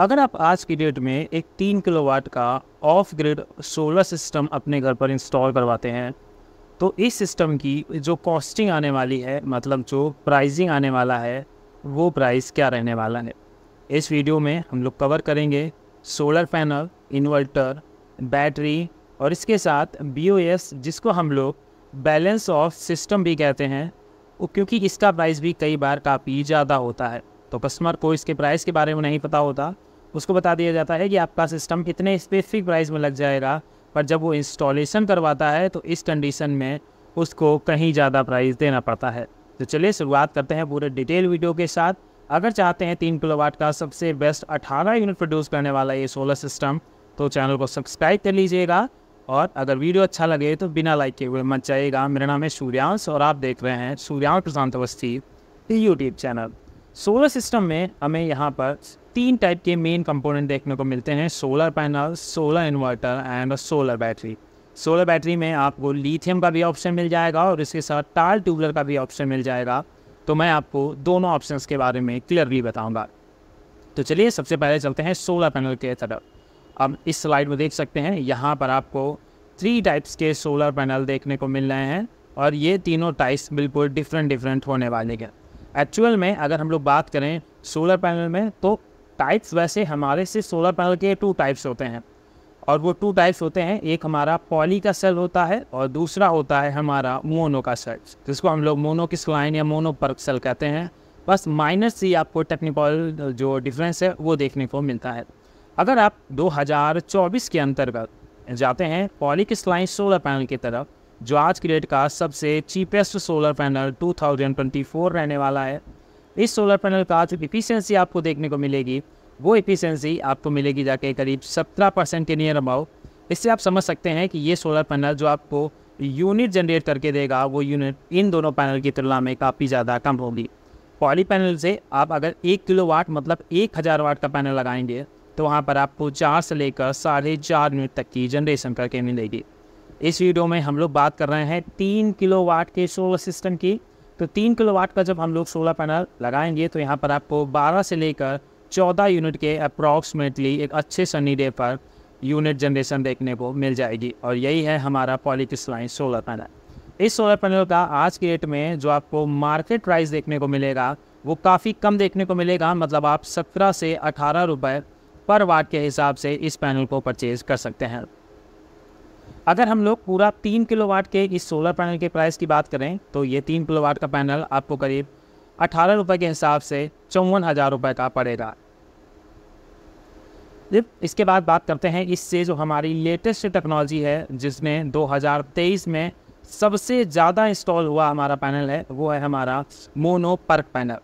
अगर आप आज की डेट में एक तीन किलोवाट का ऑफ ग्रिड सोलर सिस्टम अपने घर पर इंस्टॉल करवाते हैं तो इस सिस्टम की जो कॉस्टिंग आने वाली है मतलब जो प्राइसिंग आने वाला है वो प्राइस क्या रहने वाला है इस वीडियो में हम लोग कवर करेंगे सोलर पैनल इन्वर्टर बैटरी और इसके साथ बी जिसको हम लोग बैलेंस ऑफ सिस्टम भी कहते हैं वो क्योंकि इसका प्राइस भी कई बार काफ़ी ज़्यादा होता है तो कस्टमर को इसके प्राइस के बारे में नहीं पता होता उसको बता दिया जाता है कि आपका सिस्टम कितने स्पेसिफिक प्राइस में लग जाएगा पर जब वो इंस्टॉलेशन करवाता है तो इस कंडीशन में उसको कहीं ज़्यादा प्राइस देना पड़ता है तो चलिए शुरुआत करते हैं पूरे डिटेल वीडियो के साथ अगर चाहते हैं तीन किलो वाट का सबसे बेस्ट अठारह यूनिट प्रोड्यूस करने वाला ये सोलर सिस्टम तो चैनल को सब्सक्राइब कर लीजिएगा और अगर वीडियो अच्छा लगे तो बिना लाइक के हुए मत जाइएगा मेरा नाम है सूर्यांश और आप देख रहे हैं Suryansh Prashant Awasthi YouTube channel solar system में हमें यहाँ पर तीन टाइप के मेन कंपोनेंट देखने को मिलते हैं solar panel solar inverter and solar battery solar battery में आपको लिथियम का भी ऑप्शन मिल जाएगा और इसके साथ टाल ट्यूबलर का भी ऑप्शन मिल जाएगा तो मैं आपको दोनों ऑप्शन के बारे में क्लियरली बताऊँगा तो चलिए सबसे पहले चलते हैं सोलर पैनल के तरफ अब इस स्लाइड में देख सकते हैं यहाँ पर आपको थ्री टाइप्स के सोलर पैनल देखने को मिल रहे हैं और ये तीनों टाइप्स बिल्कुल डिफरेंट डिफरेंट होने वाले हैं एक्चुअल में अगर हम लोग बात करें सोलर पैनल में तो टाइप्स वैसे हमारे से सोलर पैनल के टू टाइप्स होते हैं और वो टू टाइप्स होते हैं एक हमारा पॉली का सेल होता है और दूसरा होता है हमारा मोनो का सेल जिसको हम लोग मोनो की स्लाइन या मोनो पर्क सेल कहते हैं बस माइनस ही आपको टेक्निकल जो डिफरेंस है वो देखने को मिलता है अगर आप 2024 के अंतर्गत जाते हैं पॉली की स्लाइन सोलर पैनल की तरफ जो आज की डेट का सबसे चीपेस्ट सोलर पैनल 2024 रहने वाला है इस सोलर पैनल का जो इफिशियंसी आपको देखने को मिलेगी वो इफिशियंसी आपको मिलेगी जाके करीब सत्रह परसेंट के नियर अबाउ इससे आप समझ सकते हैं कि ये सोलर पैनल जो आपको यूनिट जनरेट करके देगा वो यूनिट इन दोनों पैनल की तुलना में काफ़ी ज़्यादा कम होगी पॉली पैनल से आप अगर एक किलो वाट मतलब एक हज़ार वाट का पैनल लगाएंगे तो वहाँ पर आपको चार से लेकर साढ़े चार यूनिट तक की जनरेशन करके मिलेगी इस वीडियो में हम लोग बात कर रहे हैं तीन किलो वाट के सोलर सिस्टम की तो तीन किलो वाट का जब हम लोग सोलर पैनल लगाएंगे तो यहाँ पर आपको बारह से लेकर चौदह यूनिट के अप्रॉक्सीमेटली एक अच्छे सनी डे पर यूनिट जनरेशन देखने को मिल जाएगी और यही है हमारा पॉलिटिक्स लाइन सोलर पैनल इस सोलर पैनल का आज के डेट में जो आपको मार्केट प्राइस देखने को मिलेगा वो काफ़ी कम देखने को मिलेगा मतलब आप सत्रह से अठारह रुपये पर वाट के हिसाब से इस पैनल को परचेज़ कर सकते हैं अगर हम लोग पूरा तीन किलो वाट के इस सोलर पैनल के प्राइस की बात करें तो ये तीन किलो वाट का पैनल आपको करीब अठारह रुपये के हिसाब से चौवन हज़ार रुपये का पड़ेगा जब इसके बाद बात करते हैं इससे जो हमारी लेटेस्ट टेक्नोलॉजी है जिसने 2023 में सबसे ज़्यादा इंस्टॉल हुआ हमारा पैनल है वो है हमारा mono PERC panel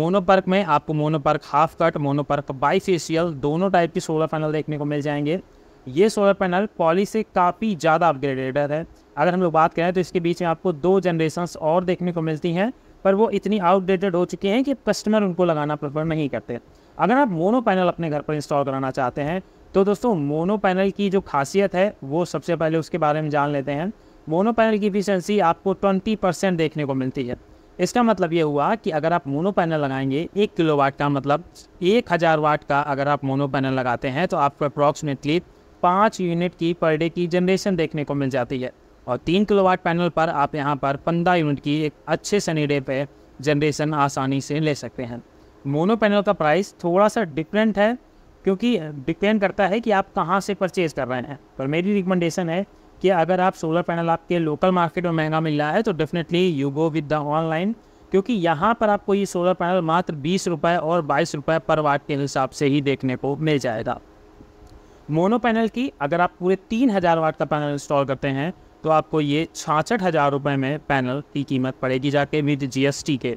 mono PERC में आपको mono PERC half cut mono PERC bifacial दोनों टाइप के सोलर पैनल देखने को मिल जाएंगे ये सोलर पैनल पॉली से काफ़ी ज़्यादा अपग्रेडेड है अगर हम लोग बात करें तो इसके बीच में आपको दो जनरेशन और देखने को मिलती हैं पर वो इतनी आउटडेटेड हो चुकी हैं कि कस्टमर उनको लगाना प्रेफर नहीं करते अगर आप मोनो पैनल अपने घर पर इंस्टॉल कराना चाहते हैं तो दोस्तों मोनो पैनल की जो खासियत है वो सबसे पहले उसके बारे में जान लेते हैं मोनो पैनल की इफिशेंसी आपको 20 परसेंट देखने को मिलती है इसका मतलब ये हुआ कि अगर आप मोनो पैनल लगाएंगे एक किलो वाट का मतलब एक हज़ार वाट का अगर आप मोनो पैनल लगाते हैं तो आपको अप्रॉक्सीमेटली पाँच यूनिट की पर डे की जनरेशन देखने को मिल जाती है और तीन किलोवाट पैनल पर आप यहाँ पर पंद्रह यूनिट की एक अच्छे सनी डे पर जनरेशन आसानी से ले सकते हैं मोनो पैनल का प्राइस थोड़ा सा डिफरेंट है क्योंकि डिपेंड करता है कि आप कहाँ से परचेज़ कर रहे हैं पर मेरी रिकमेंडेशन है कि अगर आप सोलर पैनल आपके लोकल मार्केट में महंगा मिल रहा है तो definitely you go with the online क्योंकि यहाँ पर आपको ये सोलर पैनल मात्र बीस रुपये और बाईस रुपये पर वाट के हिसाब से ही देखने को मिल जाएगा मोनो पैनल की अगर आप पूरे तीन हज़ार वाट का पैनल इंस्टॉल करते हैं तो आपको ये छाछठ हज़ार रुपये में पैनल की कीमत पड़ेगी जाके विद जीएसटी के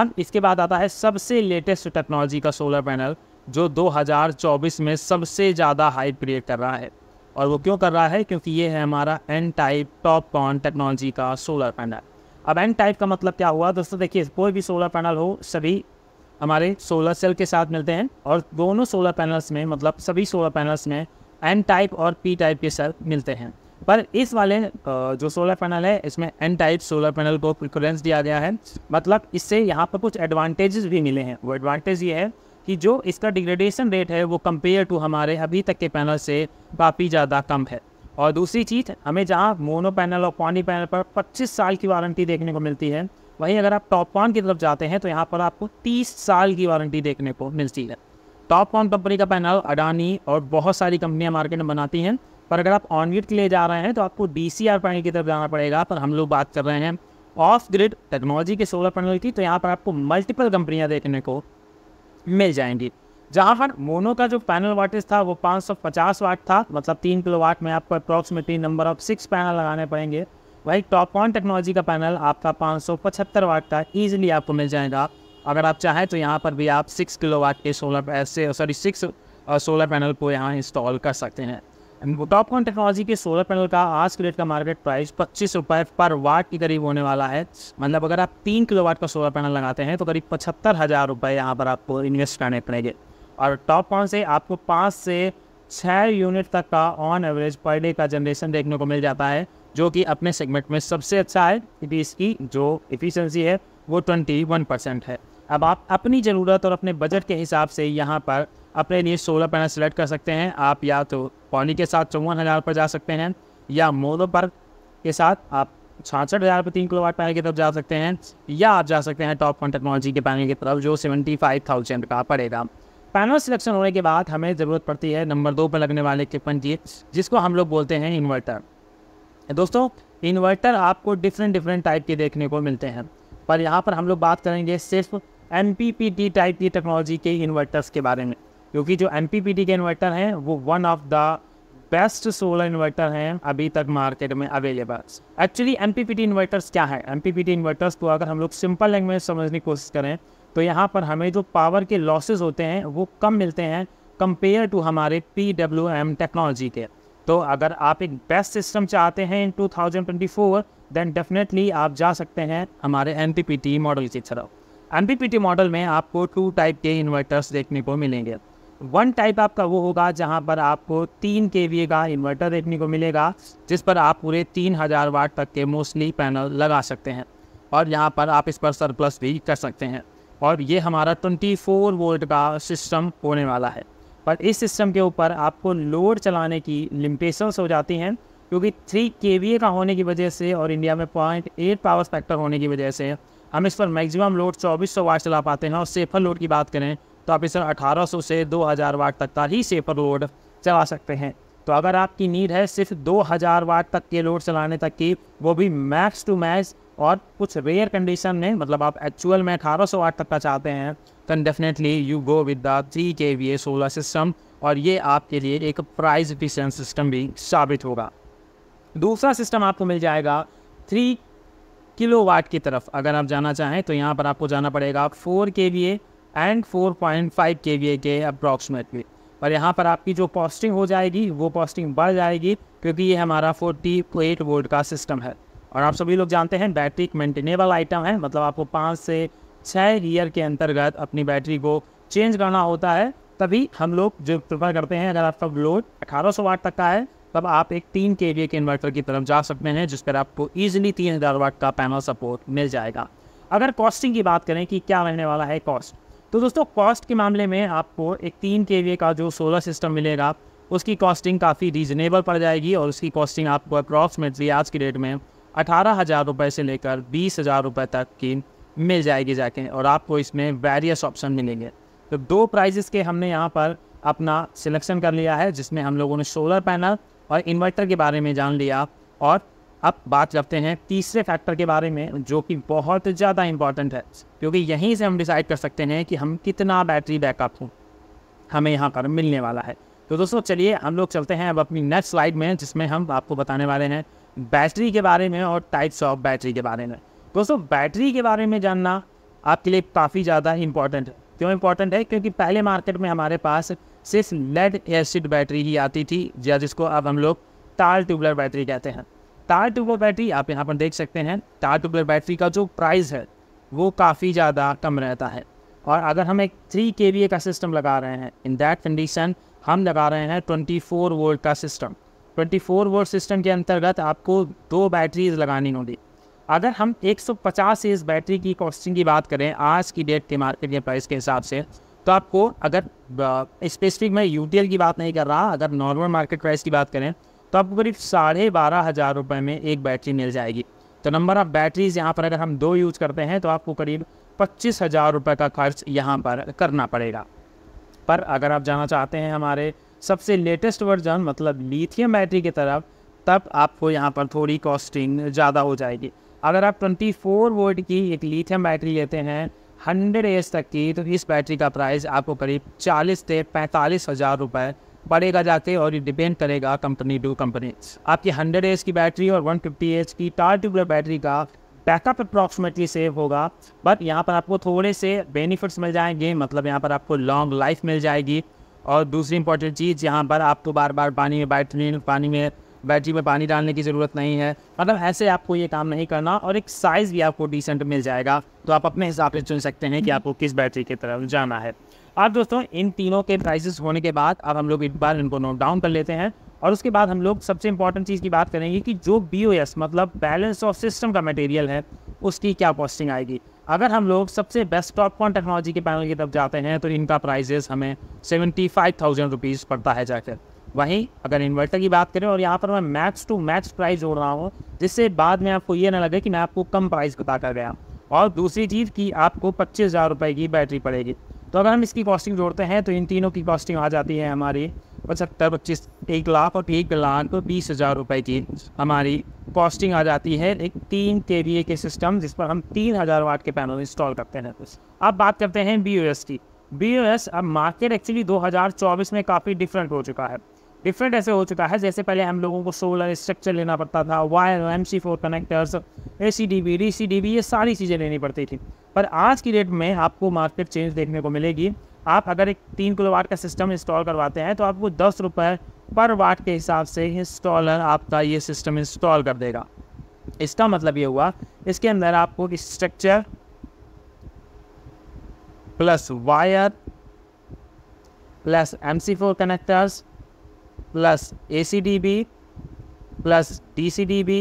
अब इसके बाद आता है सबसे लेटेस्ट टेक्नोलॉजी का सोलर पैनल जो 2024 में सबसे ज़्यादा हाइप क्रिएट कर रहा है और वो क्यों कर रहा है क्योंकि ये है हमारा N type TOPCon technology का सोलर पैनल अब एन टाइप का मतलब क्या हुआ दोस्तों देखिए कोई भी सोलर पैनल हो सभी हमारे सोलर सेल के साथ मिलते हैं और दोनों सोलर पैनल्स में मतलब सभी सोलर पैनल्स में एन टाइप और पी टाइप के सेल मिलते हैं पर इस वाले जो सोलर पैनल है इसमें एन टाइप सोलर पैनल को प्रिफरेंस दिया गया है मतलब इससे यहाँ पर कुछ एडवांटेजेस भी मिले हैं वो एडवांटेज ये है कि जो इसका डिग्रेडेशन रेट है वो कंपेयर टू हमारे अभी तक के पैनल से काफ़ी ज़्यादा कम है और दूसरी चीज़ हमें जहाँ मोनो पैनल और पानी पैनल पर 25 साल की वारंटी देखने को मिलती है वहीं अगर आप टॉप वन की तरफ जाते हैं तो यहाँ पर आपको तीस साल की वारंटी देखने को मिलती है टॉप वन कंपनी का पैनल अडानी और बहुत सारी कंपनियाँ मार्केट में बनाती हैं पर अगर आप ऑन ग्रिड के लिए जा रहे हैं तो आपको डी सी आर पैनल की तरफ जाना पड़ेगा पर हम लोग बात कर रहे हैं ऑफ ग्रिड टेक्नोलॉजी के सोलर पैनल की तो यहाँ पर आपको मल्टीपल कंपनियाँ देखने को मिल जाएंगी जहाँ पर मोनो का जो पैनल वाटेज था वो 550 वाट था मतलब तीन किलो वाट में आपको approximately number of six panel लगाने पड़ेंगे वही टॉप ऑन टेक्नोलॉजी का पैनल आपका पाँच सौ पचहत्तर वाट का ईजिली आपको मिल जाएगा अगर आप चाहें तो यहाँ पर भी आप सिक्स किलो वाट के सोलर से सॉरी सिक्स सोलर पैनल को यहाँ इंस्टॉल कर सकते हैं टॉप कॉन टेक्नोलॉजी के सोलर पैनल का आज के डेट का मार्केट प्राइस पच्चीस रुपये पर वाट के करीब होने वाला है मतलब अगर आप तीन किलो वाट का सोलर पैनल लगाते हैं तो करीब पचहत्तर हज़ार रुपये यहाँ पर आपको इन्वेस्ट करने पड़ेंगे और टॉप कॉन से आपको पाँच से छः यूनिट तक का ऑन एवरेज पर डे का जनरेशन देखने को मिल जाता है जो कि अपने सेगमेंट में सबसे अच्छा है क्योंकि इसकी जो इफ़िशेंसी है वो ट्वेंटी वन परसेंट है अब आप अपनी ज़रूरत और अपने बजट के हिसाब से यहाँ पर अपने लिए सोलर पैनल सेलेक्ट कर सकते हैं आप या तो पॉली के साथ चौवन हज़ार पर जा सकते हैं या मोदो पर के साथ आप छाछठ हज़ार पर तीन किलो वाट पैनल की तरफ जा सकते हैं या आप जा सकते हैं टॉप वन टेक्नोलॉजी के पैनल की तरफ जो सेवेंटी फाइव थाउजेंड का पड़ेगा पैनल सिलेक्शन होने के बाद हमें ज़रूरत पड़ती है नंबर दो पर लगने वाले इक्विपमेंट की जिसको हम लोग बोलते हैं इन्वर्टर दोस्तों इन्वर्टर आपको डिफरेंट डिफरेंट टाइप के देखने को मिलते हैं पर यहाँ पर हम लोग बात करेंगे सिर्फ एम टाइप की टेक्नोलॉजी के इन्वर्टर्स के बारे में क्योंकि जो एम के इन्वर्टर हैं वो one of the best solar inverter हैं अभी तक मार्केट में अवेलेबल एक्चुअली एम इन्वर्टर्स क्या है एम इन्वर्टर्स को अगर हम लोग सिंपल लैंग्वेज समझने की कोशिश करें तो यहाँ पर हमें जो पावर के लॉसेज होते हैं वो कम मिलते हैं कंपेयर टू हमारे पी टेक्नोलॉजी के तो अगर आप एक बेस्ट सिस्टम चाहते हैं इन 2024 देन डेफिनेटली आप जा सकते हैं हमारे एन मॉडल की तरफ एन मॉडल में आपको टू टाइप के इन्वर्टर्स देखने को मिलेंगे वन टाइप आपका वो होगा जहाँ पर आपको तीन के का इन्वर्टर देखने को मिलेगा जिस पर आप पूरे तीन हज़ार वाट तक के मोस्टली पैनल लगा सकते हैं और यहाँ पर आप इस पर सरप्लस भी कर सकते हैं और ये हमारा 24 वोल्ट का सिस्टम होने वाला है पर इस सिस्टम के ऊपर आपको लोड चलाने की लिमिटेशंस हो जाती हैं क्योंकि थ्री के का होने की वजह से और इंडिया में पॉइंट एट पावर फैक्टर होने की वजह से हम इस पर मैक्सिमम लोड चौबीस सौ वाट चला पाते हैं और सेफर लोड की बात करें तो आप इस पर अठारह सौ से दो हज़ार वाट तक का ही सेफर लोड चला सकते हैं तो अगर आपकी नीड है सिर्फ दो हज़ार वाट तक के लोड चलाने तक की वो भी मैक्स टू मैक्स और कुछ रेयर कंडीशन में मतलब आप एक्चुअल में अठारह सौ वाट तक का चाहते हैं definitely you go with the three K V A solar system और ये आपके लिए एक प्राइस एफिशिएंट सिस्टम भी साबित होगा दूसरा सिस्टम आपको मिल जाएगा थ्री किलो वाट की तरफ अगर आप जाना चाहें तो यहाँ पर आपको जाना पड़ेगा four K V A and four point five K V A के अप्रॉक्सीमेटली और यहाँ पर आपकी जो पॉस्टिंग हो जाएगी वो पॉस्टिंग बढ़ जाएगी क्योंकि ये हमारा फोर्टी एट वोल्ट का सिस्टम है और आप सभी लोग जानते हैं बैटरी एक मेंटेनेबल आइटम है मतलब आपको पाँच से छः ईयर के अंतर्गत अपनी बैटरी को चेंज करना होता है तभी हम लोग जो प्रिफर करते हैं अगर आपका लोड अठारह सौ वाट तक का है तब आप एक तीन के के इन्वर्टर की तरफ जा सकते हैं जिस पर आपको ईजिली तीन हज़ार वाट का पैनल सपोर्ट मिल जाएगा अगर कॉस्टिंग की बात करें कि क्या रहने वाला है कॉस्ट तो दोस्तों कॉस्ट के मामले में आपको एक तीन के का जो सोलर सिस्टम मिलेगा उसकी कॉस्टिंग काफ़ी रीजनेबल पड़ जाएगी और उसकी कॉस्टिंग आपको अप्रॉक्सीमेटली आज की डेट में अठारह हज़ार रुपये से लेकर बीस हज़ार रुपये तक की मिल जाएगी जाके और आपको इसमें वेरियस ऑप्शन मिलेंगे तो दो प्राइजेस के हमने यहाँ पर अपना सिलेक्शन कर लिया है जिसमें हम लोगों ने सोलर पैनल और इन्वर्टर के बारे में जान लिया और अब बात करते हैं तीसरे फैक्टर के बारे में जो कि बहुत ज़्यादा इम्पॉर्टेंट है क्योंकि यहीं से हम डिसाइड कर सकते हैं कि हम कितना बैटरी बैकअप हूँ हमें यहाँ पर मिलने वाला है तो दोस्तों चलिए हम लोग चलते हैं अब अपनी नेक्स्ट स्लाइड में जिसमें हम आपको बताने वाले हैं बैटरी के बारे में और टाइप्स ऑफ बैटरी के बारे में दोस्तों बैटरी के बारे में जानना आपके लिए काफ़ी ज़्यादा इम्पॉर्टेंट है क्यों इम्पॉर्टेंट है क्योंकि पहले मार्केट में हमारे पास सिर्फ लेड एसिड बैटरी ही आती थी या जिसको अब हम लोग तार ट्यूबलर बैटरी कहते हैं तार ट्यूबलर बैटरी आप यहाँ पर देख सकते हैं तार ट्यूबलर बैटरी का जो प्राइस है वो काफ़ी ज़्यादा कम रहता है और अगर हम एक थ्री के वी का सिस्टम लगा रहे हैं इन दैट कंडीशन हम लगा रहे हैं ट्वेंटी फोर वोल्ट का system twenty four volt system के अंतर्गत आपको दो बैटरीज लगानी होगी अगर हम 150 सौ बैटरी की कॉस्टिंग की बात करें आज की डेट के मार्केट के प्राइस के हिसाब से तो आपको अगर स्पेसिफिक मैं यू की बात नहीं कर रहा अगर नॉर्मल मार्केट प्राइस की बात करें तो आपको करीब साढ़े बारह हज़ार रुपये में एक बैटरी मिल जाएगी तो नंबर ऑफ़ बैटरीज़ यहाँ पर अगर हम दो यूज करते हैं तो आपको करीब पच्चीस हज़ार रुपये का खर्च यहाँ पर करना पड़ेगा पर अगर आप जाना चाहते हैं हमारे सबसे लेटेस्ट वर्जन मतलब लीथियम बैटरी की तरफ तब आपको यहाँ पर थोड़ी कॉस्टिंग ज़्यादा हो जाएगी अगर आप 24 वोल्ट की एक लिथियम बैटरी लेते हैं 100 एज तक की तो इस बैटरी का प्राइस आपको करीब 40 से पैंतालीस हज़ार रुपये पड़ेगा जाके और ये डिपेंड करेगा कंपनी टू कंपनी आपकी 100 एज की बैटरी और 150 एज की टार ट्यूबलर बैटरी का बैकअप अप्रॉक्सीमेटली सेव होगा बट यहाँ पर आपको थोड़े से बेनिफिट्स मिल जाएंगे मतलब यहाँ पर आपको लॉन्ग लाइफ मिल जाएगी और दूसरी इंपॉर्टेंट चीज़ यहाँ पर आपको बार बार पानी में बैटरी पानी में बैटरी में पानी डालने की ज़रूरत नहीं है मतलब ऐसे आपको ये काम नहीं करना और एक साइज़ भी आपको डिसेंट मिल जाएगा तो आप अपने हिसाब से चुन सकते हैं कि आपको किस बैटरी की तरफ जाना है अब दोस्तों इन तीनों के प्राइसेस होने के बाद अब हम लोग एक बार इनको नोट डाउन कर लेते हैं और उसके बाद हम लोग सबसे इंपॉर्टेंट चीज़ की बात करेंगे कि जो बी मतलब बैलेंस ऑफ सिस्टम का मटेरियल है उसकी क्या कॉस्टिंग आएगी अगर हम लोग सबसे बेस्ट टॉप कॉन टेक्नोलॉजी के पैनल की तरफ जाते हैं तो इनका प्राइजेस हमें सेवेंटी फाइव थाउजेंड रुपीज़ पड़ता है जाकर वहीं अगर इन्वर्टर की बात करें और यहाँ पर मैं मैक्स टू मैक्स प्राइस जोड़ रहा हूँ जिससे बाद में आपको ये ना लगे कि मैं आपको कम प्राइस बता कर गया और दूसरी चीज़ कि आपको पच्चीस हज़ार रुपये की बैटरी पड़ेगी तो अगर हम इसकी कॉस्टिंग जोड़ते हैं तो इन तीनों की कॉस्टिंग आ जाती है हमारी पचहत्तर पच्चीस एक लाख और एक लाख बीस हज़ार रुपये की हमारी कॉस्टिंग आ जाती है एक तीन के वी के सिस्टम जिस पर हम तीन हज़ार वाट के पैनल इंस्टॉल करते हैं अब बात करते हैं बी ओ एस की बी ओ एस अब मार्केट एक्चुअली 2024 में काफ़ी डिफरेंट हो चुका है डिफरेंट ऐसे हो चुका है जैसे पहले हम लोगों को सोलर स्ट्रक्चर लेना पड़ता था wire M C four connectors A C D B D C D B ये सारी चीज़ें लेनी पड़ती थी पर आज की डेट में आपको मार्केट चेंज देखने को मिलेगी आप अगर एक तीन किलो वाट का सिस्टम इंस्टॉल करवाते हैं तो आपको दस रुपये पर वाट के हिसाब से इंस्टॉलर आपका ये सिस्टम इंस्टॉल कर देगा इसका मतलब ये हुआ इसके अंदर आपको structure plus wire plus M C four connectors plus A C D B plus D C D B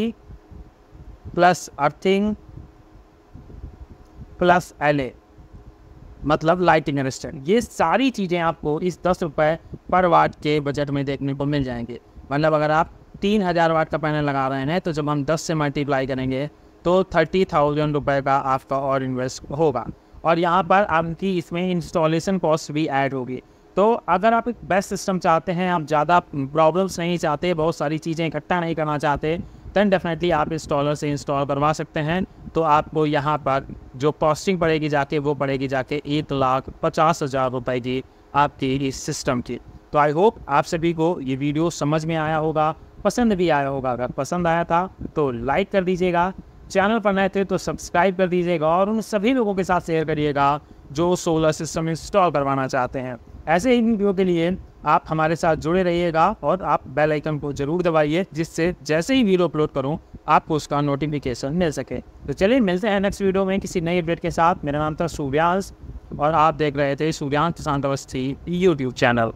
plus earthing plus L A मतलब लाइटिंग रेस्टेंट ये सारी चीज़ें आपको इस दस रुपये पर वाट के बजट में देखने को मिल जाएंगे मतलब अगर आप तीन हज़ार वाट का पैनल लगा रहे हैं तो जब हम दस से मल्टीप्लाई करेंगे तो थर्टी थाउजेंड रुपये का आपका और इन्वेस्ट होगा और यहाँ पर आपकी इसमें इंस्टॉलेशन कॉस्ट भी ऐड होगी तो अगर आप एक बेस्ट सिस्टम चाहते हैं आप ज़्यादा प्रॉब्लम्स नहीं चाहते बहुत सारी चीज़ें इकट्ठा नहीं करना चाहते दैन डेफिनेटली आप इंस्टॉलर से इंस्टॉल करवा सकते हैं तो आपको यहाँ पर जो कॉस्टिंग पड़ेगी जाके वो पड़ेगी जाके एक लाख पचास हज़ार रुपये की आपकी इस सिस्टम की तो आई होप आप सभी को ये वीडियो समझ में आया होगा पसंद भी आया होगा अगर पसंद आया था तो लाइक कर दीजिएगा चैनल पर नए थे तो सब्सक्राइब कर दीजिएगा और उन सभी लोगों के साथ शेयर करिएगा जो सोलर सिस्टम इंस्टॉल करवाना चाहते हैं ऐसे ही वीडियो के लिए आप हमारे साथ जुड़े रहिएगा और आप बेल आइकन को जरूर दबाइए जिससे जैसे ही वीडियो अपलोड करूँ आपको उसका नोटिफिकेशन मिल सके तो चलिए मिलते हैं नेक्स्ट वीडियो में किसी नई अपडेट के साथ मेरा नाम था सूर्यांश और आप देख रहे थे सूर्यांश किसान अवस्थी यूट्यूब चैनल